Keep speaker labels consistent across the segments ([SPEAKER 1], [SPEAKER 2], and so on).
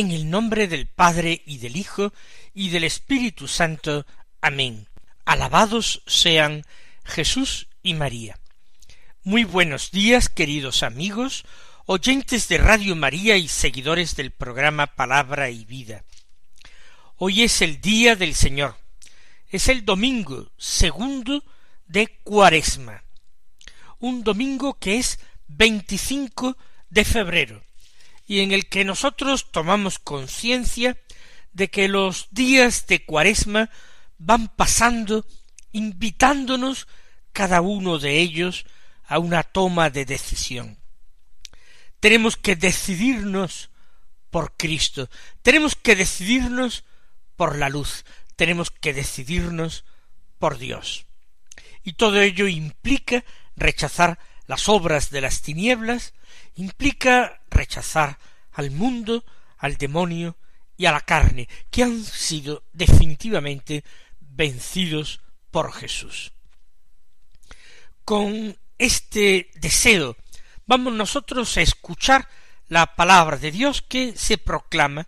[SPEAKER 1] En el nombre del Padre y del Hijo y del Espíritu Santo. Amén. Alabados sean Jesús y María. Muy buenos días, queridos amigos, oyentes de Radio María y seguidores del programa Palabra y Vida. Hoy es el día del Señor. Es el domingo segundo de Cuaresma. Un domingo que es 25 de febrero y en el que nosotros tomamos conciencia de que los días de cuaresma van pasando invitándonos cada uno de ellos a una toma de decisión. Tenemos que decidirnos por Cristo, tenemos que decidirnos por la luz, tenemos que decidirnos por Dios. Y todo ello implica rechazar las obras de las tinieblas, implica rechazar al mundo, al demonio y a la carne, que han sido definitivamente vencidos por Jesús. Con este deseo vamos nosotros a escuchar la palabra de Dios que se proclama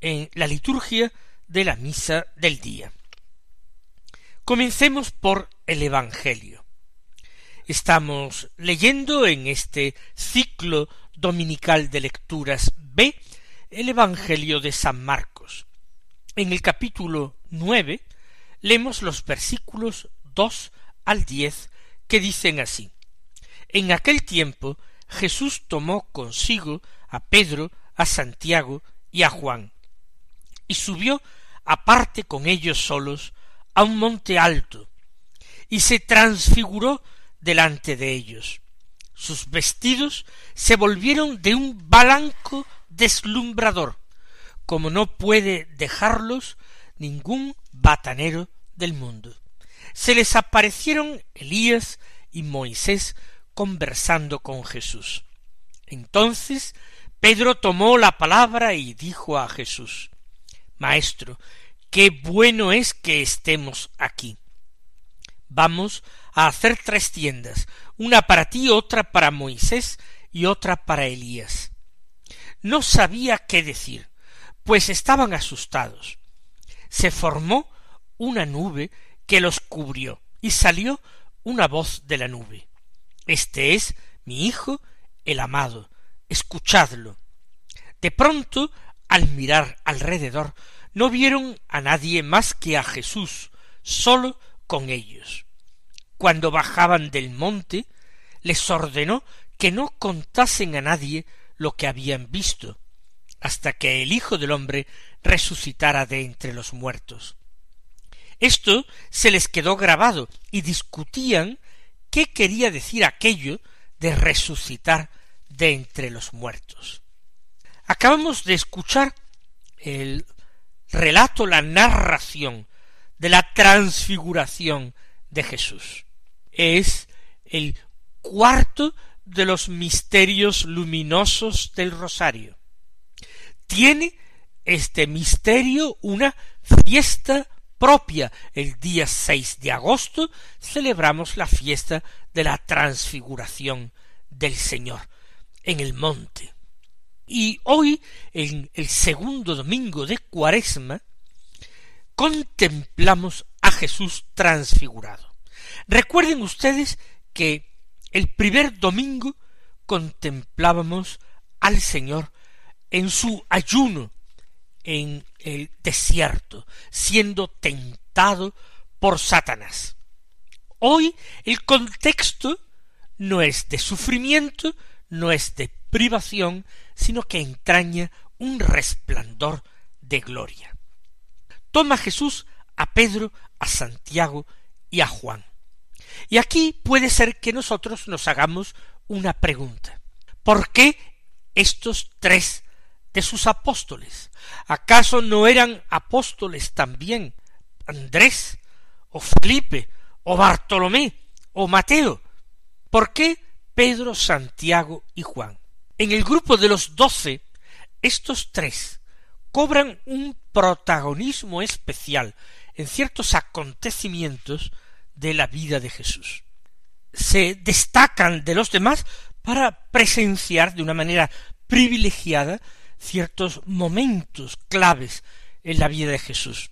[SPEAKER 1] en la liturgia de la misa del día. Comencemos por el Evangelio. Estamos leyendo en este ciclo dominical de lecturas B el Evangelio de San Marcos. En el capítulo nueve leemos los versículos dos al diez que dicen así En aquel tiempo Jesús tomó consigo a Pedro, a Santiago y a Juan, y subió aparte con ellos solos a un monte alto, y se transfiguró delante de ellos. Sus vestidos se volvieron de un blanco deslumbrador, como no puede dejarlos ningún batanero del mundo. Se les aparecieron Elías y Moisés conversando con Jesús. Entonces Pedro tomó la palabra y dijo a Jesús Maestro, qué bueno es que estemos aquí. Vamos a hacer tres tiendas, una para ti, otra para Moisés y otra para Elías. No sabía qué decir, pues estaban asustados. Se formó una nube que los cubrió, y salió una voz de la nube. Este es mi hijo el amado, escuchadlo. De pronto, al mirar alrededor, no vieron a nadie más que a Jesús, solo con ellos cuando bajaban del monte, les ordenó que no contasen a nadie lo que habían visto, hasta que el Hijo del hombre resucitara de entre los muertos. Esto se les quedó grabado y discutían qué quería decir aquello de resucitar de entre los muertos. Acabamos de escuchar el relato, la narración de la transfiguración de Jesús es el cuarto de los misterios luminosos del rosario. Tiene este misterio una fiesta propia. El día 6 de agosto celebramos la fiesta de la transfiguración del Señor en el monte. Y hoy, en el segundo domingo de Cuaresma, contemplamos a Jesús transfigurado. Recuerden ustedes que el primer domingo contemplábamos al Señor en su ayuno en el desierto, siendo tentado por Satanás. Hoy el contexto no es de sufrimiento, no es de privación, sino que entraña un resplandor de gloria. Toma Jesús a Pedro, a Santiago y a Juan. Y aquí puede ser que nosotros nos hagamos una pregunta. ¿Por qué estos tres de sus apóstoles? ¿Acaso no eran apóstoles también Andrés o Felipe o Bartolomé o Mateo? ¿Por qué Pedro, Santiago y Juan? En el grupo de los doce, estos tres cobran un protagonismo especial en ciertos acontecimientos de la vida de Jesús. Se destacan de los demás para presenciar de una manera privilegiada ciertos momentos claves en la vida de Jesús.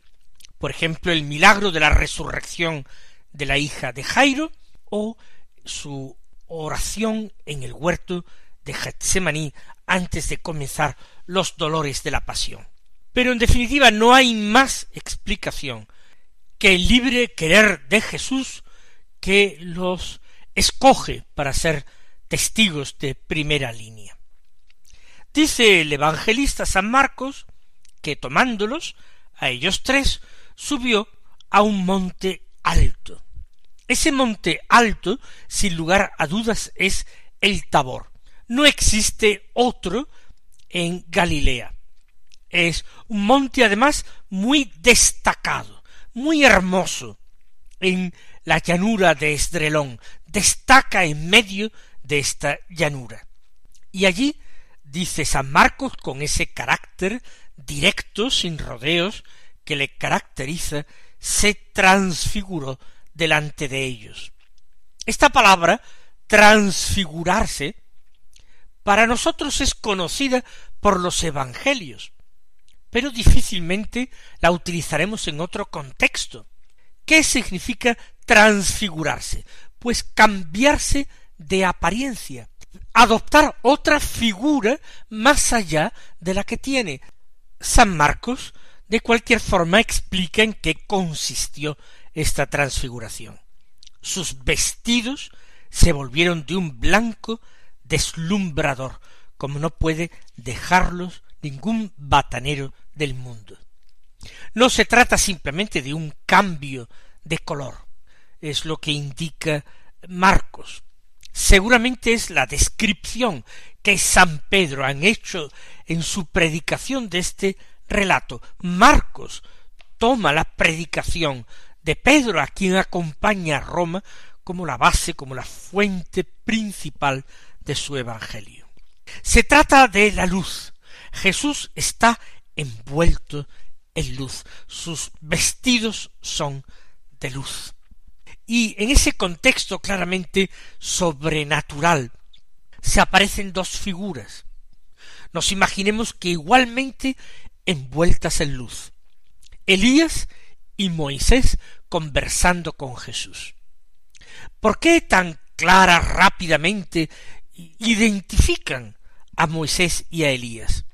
[SPEAKER 1] Por ejemplo, el milagro de la resurrección de la hija de Jairo o su oración en el huerto de Getsemaní antes de comenzar los dolores de la pasión. Pero en definitiva no hay más explicación que el libre querer de Jesús que los escoge para ser testigos de primera línea. Dice el evangelista San Marcos que tomándolos a ellos tres subió a un monte alto. Ese monte alto, sin lugar a dudas, es el Tabor. No existe otro en Galilea. Es un monte además muy destacado muy hermoso en la llanura de Estrelón, destaca en medio de esta llanura. Y allí, dice San Marcos, con ese carácter directo, sin rodeos, que le caracteriza, se transfiguró delante de ellos. Esta palabra, transfigurarse, para nosotros es conocida por los evangelios, pero difícilmente la utilizaremos en otro contexto. ¿Qué significa transfigurarse? Pues cambiarse de apariencia, adoptar otra figura más allá de la que tiene. San Marcos de cualquier forma explica en qué consistió esta transfiguración. Sus vestidos se volvieron de un blanco deslumbrador, como no puede dejarlos ningún batanero del mundo. No se trata simplemente de un cambio de color, es lo que indica Marcos. Seguramente es la descripción que San Pedro han hecho en su predicación de este relato. Marcos toma la predicación de Pedro, a quien acompaña a Roma, como la base, como la fuente principal de su evangelio. Se trata de la luz, Jesús está envuelto en luz, sus vestidos son de luz. Y en ese contexto claramente sobrenatural se aparecen dos figuras. Nos imaginemos que igualmente envueltas en luz. Elías y Moisés conversando con Jesús. ¿Por qué tan clara, rápidamente identifican a Moisés y a Elías?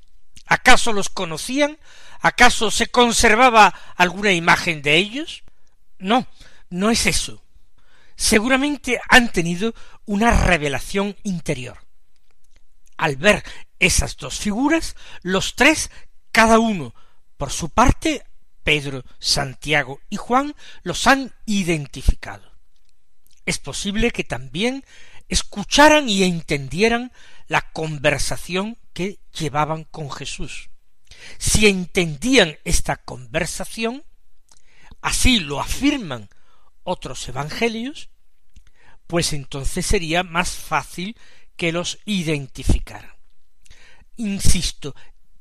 [SPEAKER 1] ¿Acaso los conocían? ¿Acaso se conservaba alguna imagen de ellos? No, no es eso. Seguramente han tenido una revelación interior. Al ver esas dos figuras, los tres, cada uno por su parte, Pedro, Santiago y Juan, los han identificado. Es posible que también escucharan y entendieran la conversación que llevaban con Jesús. Si entendían esta conversación, así lo afirman otros evangelios, pues entonces sería más fácil que los identificaran. Insisto,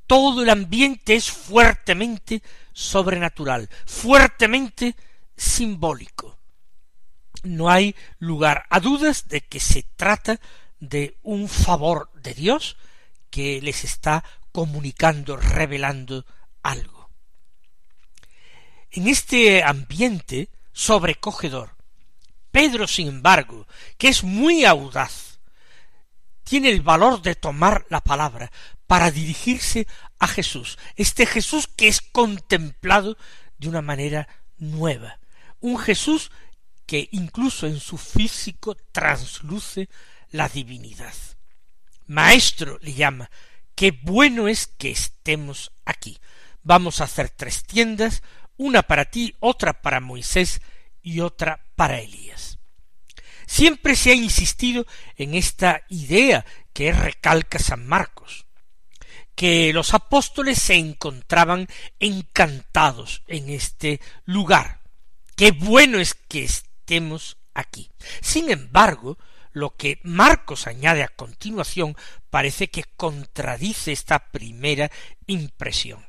[SPEAKER 1] todo el ambiente es fuertemente sobrenatural, fuertemente simbólico no hay lugar a dudas de que se trata de un favor de Dios que les está comunicando, revelando algo. En este ambiente sobrecogedor, Pedro, sin embargo, que es muy audaz, tiene el valor de tomar la palabra para dirigirse a Jesús, este Jesús que es contemplado de una manera nueva, un Jesús que incluso en su físico transluce la divinidad. Maestro le llama, qué bueno es que estemos aquí. Vamos a hacer tres tiendas, una para ti, otra para Moisés y otra para Elías. Siempre se ha insistido en esta idea que recalca San Marcos, que los apóstoles se encontraban encantados en este lugar. Qué bueno es que aquí. Sin embargo, lo que Marcos añade a continuación parece que contradice esta primera impresión.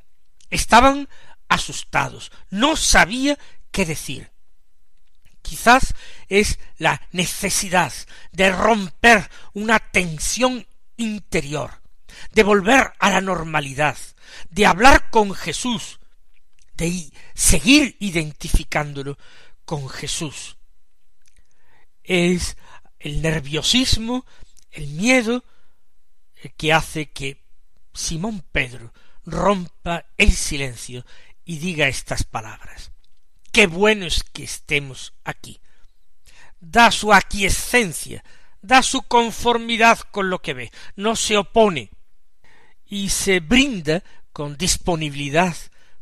[SPEAKER 1] Estaban asustados, no sabía qué decir. Quizás es la necesidad de romper una tensión interior, de volver a la normalidad, de hablar con Jesús, de seguir identificándolo con Jesús, es el nerviosismo, el miedo que hace que Simón Pedro rompa el silencio y diga estas palabras. Qué bueno es que estemos aquí. Da su aquiescencia, da su conformidad con lo que ve, no se opone y se brinda con disponibilidad,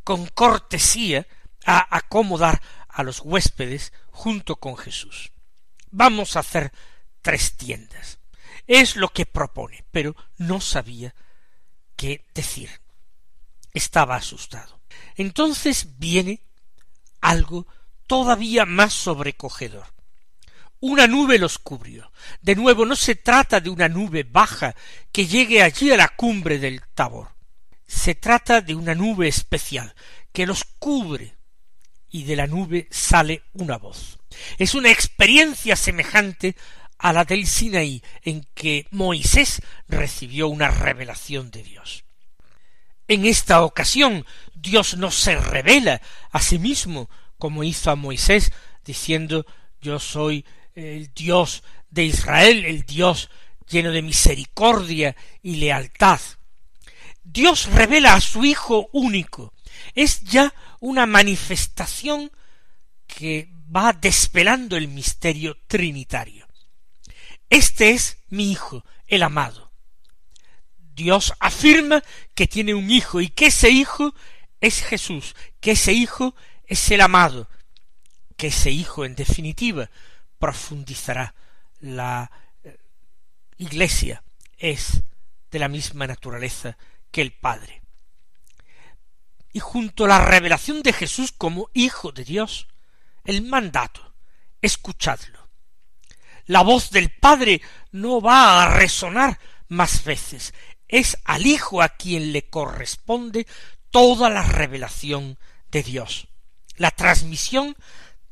[SPEAKER 1] con cortesía, a acomodar a los huéspedes junto con Jesús vamos a hacer tres tiendas. Es lo que propone, pero no sabía qué decir. Estaba asustado. Entonces viene algo todavía más sobrecogedor. Una nube los cubrió. De nuevo, no se trata de una nube baja que llegue allí a la cumbre del Tabor. Se trata de una nube especial que los cubre y de la nube sale una voz. Es una experiencia semejante a la del Sinaí, en que Moisés recibió una revelación de Dios. En esta ocasión, Dios no se revela a sí mismo, como hizo a Moisés, diciendo Yo soy el Dios de Israel, el Dios lleno de misericordia y lealtad. Dios revela a su Hijo único. Es ya una manifestación que va despelando el misterio trinitario. Este es mi Hijo, el amado. Dios afirma que tiene un Hijo y que ese Hijo es Jesús, que ese Hijo es el amado, que ese Hijo en definitiva profundizará la eh, Iglesia es de la misma naturaleza que el Padre. Y junto a la revelación de Jesús como Hijo de Dios, el mandato, escuchadlo. La voz del Padre no va a resonar más veces, es al Hijo a quien le corresponde toda la revelación de Dios, la transmisión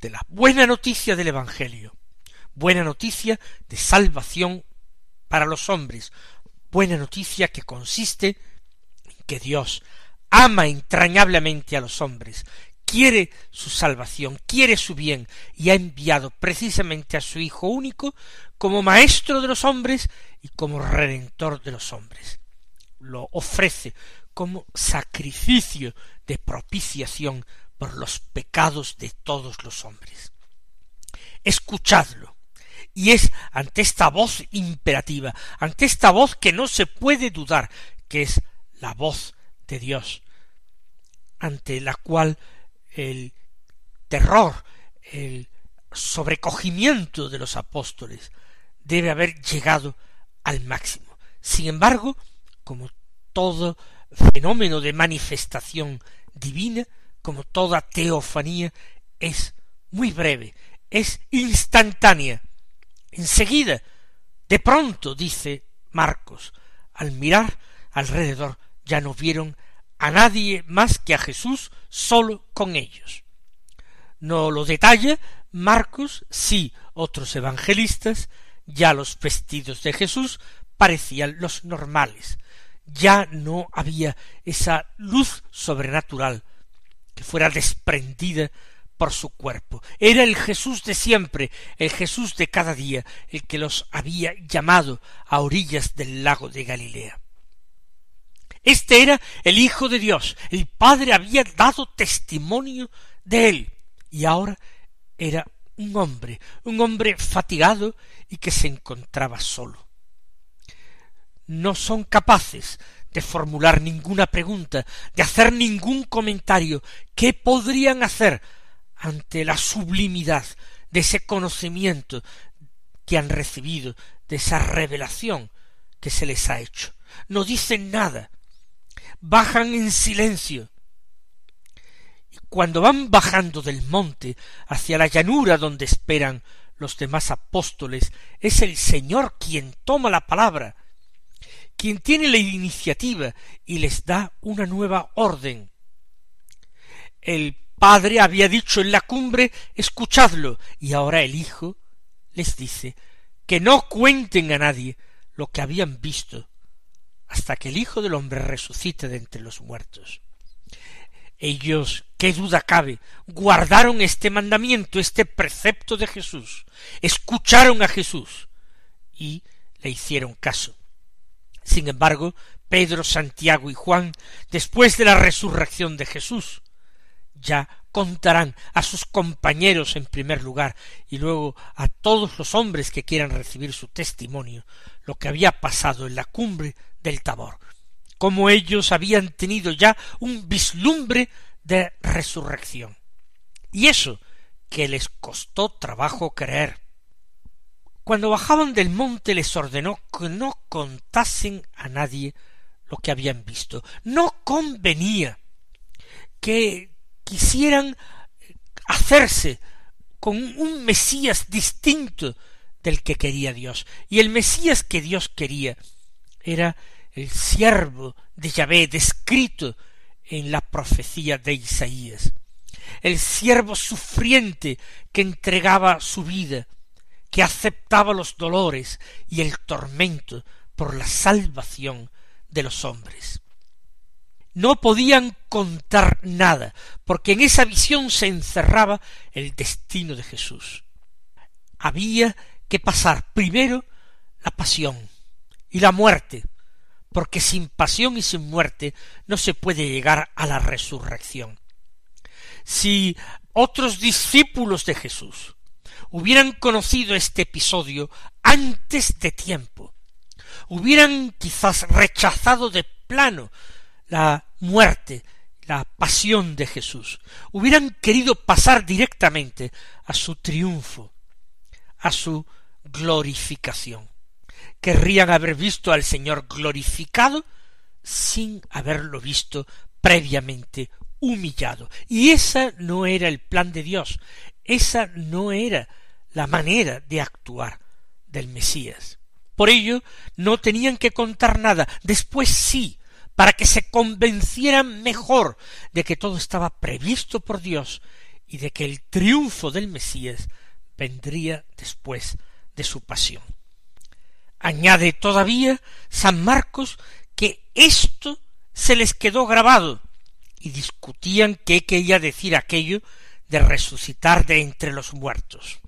[SPEAKER 1] de la buena noticia del Evangelio, buena noticia de salvación para los hombres, buena noticia que consiste en que Dios ama entrañablemente a los hombres, quiere su salvación, quiere su bien, y ha enviado precisamente a su Hijo único como Maestro de los hombres y como Redentor de los hombres. Lo ofrece como sacrificio de propiciación por los pecados de todos los hombres. Escuchadlo. Y es ante esta voz imperativa, ante esta voz que no se puede dudar, que es la voz de Dios, ante la cual el terror, el sobrecogimiento de los apóstoles debe haber llegado al máximo. Sin embargo, como todo fenómeno de manifestación divina, como toda teofanía, es muy breve, es instantánea. Enseguida, de pronto, dice Marcos, al mirar alrededor ya no vieron a nadie más que a Jesús solo con ellos. No lo detalla Marcos, sí otros evangelistas, ya los vestidos de Jesús parecían los normales, ya no había esa luz sobrenatural que fuera desprendida por su cuerpo. Era el Jesús de siempre, el Jesús de cada día, el que los había llamado a orillas del lago de Galilea. Este era el Hijo de Dios. El Padre había dado testimonio de él. Y ahora era un hombre, un hombre fatigado y que se encontraba solo. No son capaces de formular ninguna pregunta, de hacer ningún comentario. ¿Qué podrían hacer ante la sublimidad de ese conocimiento que han recibido, de esa revelación que se les ha hecho? No dicen nada, bajan en silencio. Y cuando van bajando del monte hacia la llanura donde esperan los demás apóstoles, es el Señor quien toma la palabra, quien tiene la iniciativa y les da una nueva orden. El Padre había dicho en la cumbre, escuchadlo, y ahora el Hijo les dice que no cuenten a nadie lo que habían visto hasta que el Hijo del Hombre resucite de entre los muertos. Ellos, qué duda cabe, guardaron este mandamiento, este precepto de Jesús, escucharon a Jesús y le hicieron caso. Sin embargo, Pedro, Santiago y Juan, después de la resurrección de Jesús, ya contarán a sus compañeros en primer lugar y luego a todos los hombres que quieran recibir su testimonio lo que había pasado en la cumbre del Tabor, como ellos habían tenido ya un vislumbre de resurrección. Y eso que les costó trabajo creer. Cuando bajaban del monte les ordenó que no contasen a nadie lo que habían visto. No convenía que quisieran eh, hacerse con un Mesías distinto del que quería Dios. Y el Mesías que Dios quería era el siervo de Yahvé descrito en la profecía de Isaías, el siervo sufriente que entregaba su vida, que aceptaba los dolores y el tormento por la salvación de los hombres no podían contar nada, porque en esa visión se encerraba el destino de Jesús. Había que pasar primero la pasión y la muerte, porque sin pasión y sin muerte no se puede llegar a la resurrección. Si otros discípulos de Jesús hubieran conocido este episodio antes de tiempo, hubieran quizás rechazado de plano la muerte, la pasión de Jesús, hubieran querido pasar directamente a su triunfo, a su glorificación. Querrían haber visto al Señor glorificado sin haberlo visto previamente humillado. Y ese no era el plan de Dios, esa no era la manera de actuar del Mesías. Por ello, no tenían que contar nada. Después sí, para que se convencieran mejor de que todo estaba previsto por Dios y de que el triunfo del Mesías vendría después de su pasión. Añade todavía San Marcos que esto se les quedó grabado y discutían qué quería decir aquello de resucitar de entre los muertos.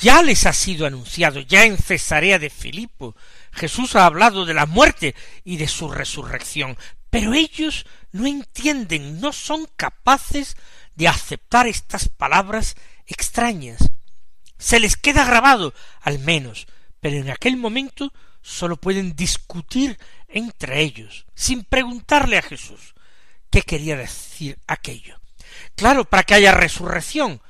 [SPEAKER 1] Ya les ha sido anunciado, ya en Cesarea de Filipo, Jesús ha hablado de la muerte y de su resurrección, pero ellos no entienden, no son capaces de aceptar estas palabras extrañas. Se les queda grabado, al menos, pero en aquel momento sólo pueden discutir entre ellos, sin preguntarle a Jesús qué quería decir aquello. Claro, para que haya resurrección,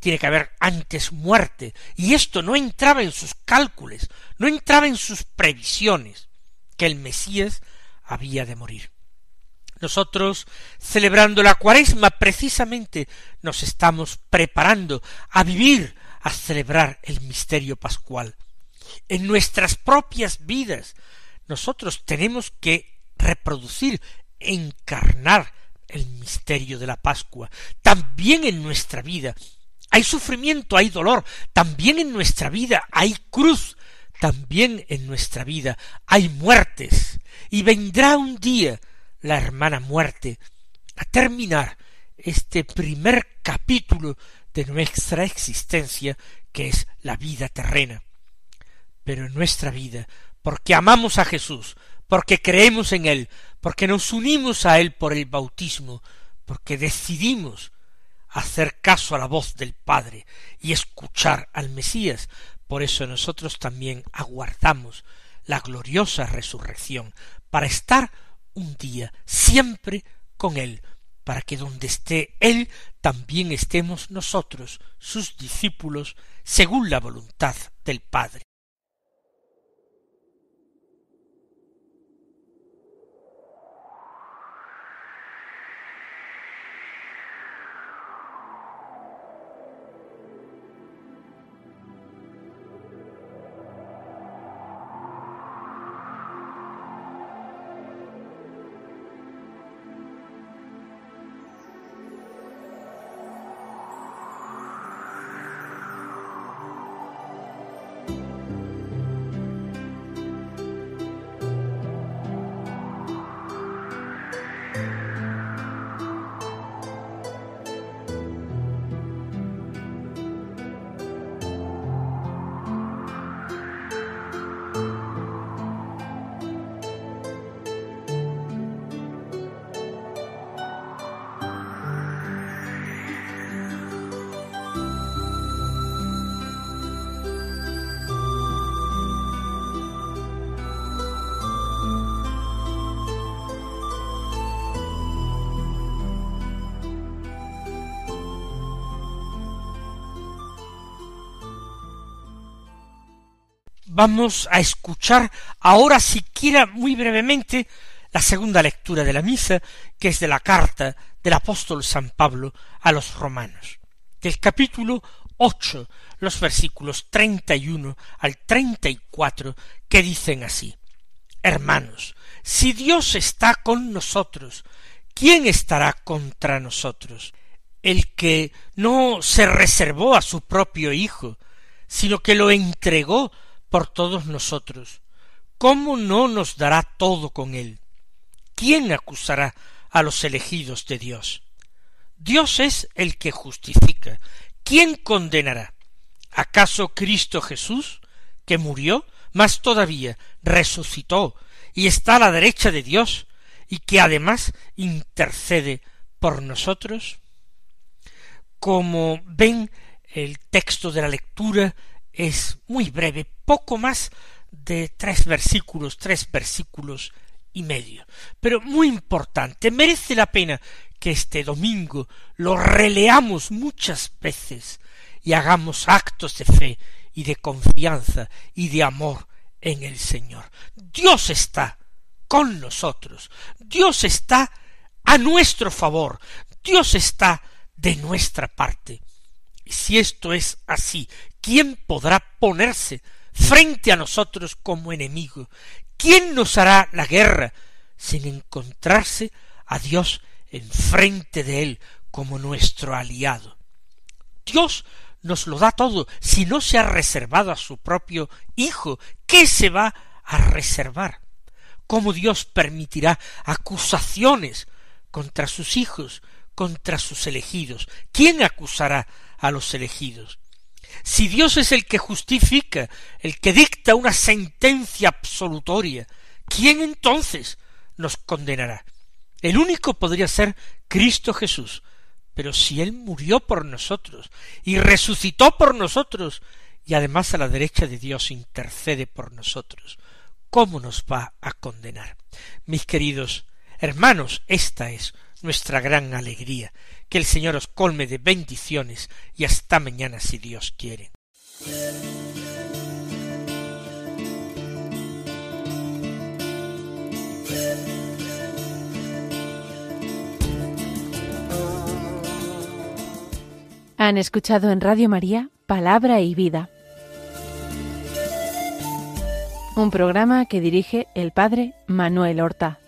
[SPEAKER 1] tiene que haber antes muerte, y esto no entraba en sus cálculos, no entraba en sus previsiones, que el Mesías había de morir. Nosotros, celebrando la cuaresma, precisamente nos estamos preparando a vivir, a celebrar el misterio pascual. En nuestras propias vidas, nosotros tenemos que reproducir, encarnar el misterio de la Pascua, también en nuestra vida, hay sufrimiento, hay dolor, también en nuestra vida hay cruz, también en nuestra vida hay muertes, y vendrá un día la hermana muerte a terminar este primer capítulo de nuestra existencia que es la vida terrena. Pero en nuestra vida, porque amamos a Jesús, porque creemos en Él, porque nos unimos a Él por el bautismo, porque decidimos hacer caso a la voz del Padre y escuchar al Mesías. Por eso nosotros también aguardamos la gloriosa resurrección, para estar un día siempre con Él, para que donde esté Él también estemos nosotros, sus discípulos, según la voluntad del Padre. vamos a escuchar ahora siquiera muy brevemente la segunda lectura de la misa, que es de la carta del apóstol San Pablo a los romanos, del capítulo ocho, los versículos treinta y uno al treinta y cuatro, que dicen así Hermanos, si Dios está con nosotros, ¿quién estará contra nosotros? El que no se reservó a su propio Hijo, sino que lo entregó por todos nosotros, ¿cómo no nos dará todo con él? ¿Quién acusará a los elegidos de Dios? Dios es el que justifica. ¿Quién condenará? ¿Acaso Cristo Jesús, que murió, más todavía resucitó y está a la derecha de Dios, y que además intercede por nosotros? Como ven, el texto de la lectura es muy breve, poco más de tres versículos, tres versículos y medio. Pero muy importante, merece la pena que este domingo lo releamos muchas veces y hagamos actos de fe y de confianza y de amor en el Señor. Dios está con nosotros, Dios está a nuestro favor, Dios está de nuestra parte. Y si esto es así, ¿quién podrá ponerse frente a nosotros como enemigo. ¿Quién nos hará la guerra sin encontrarse a Dios enfrente de él como nuestro aliado? Dios nos lo da todo, si no se ha reservado a su propio Hijo, ¿qué se va a reservar? ¿Cómo Dios permitirá acusaciones contra sus hijos, contra sus elegidos? ¿Quién acusará a los elegidos? Si Dios es el que justifica, el que dicta una sentencia absolutoria, ¿quién entonces nos condenará? El único podría ser Cristo Jesús, pero si Él murió por nosotros y resucitó por nosotros, y además a la derecha de Dios intercede por nosotros, ¿cómo nos va a condenar? Mis queridos Hermanos, esta es nuestra gran alegría. Que el Señor os colme de bendiciones y hasta mañana si Dios quiere. Han escuchado en Radio María Palabra y Vida, un programa que dirige el padre Manuel Horta.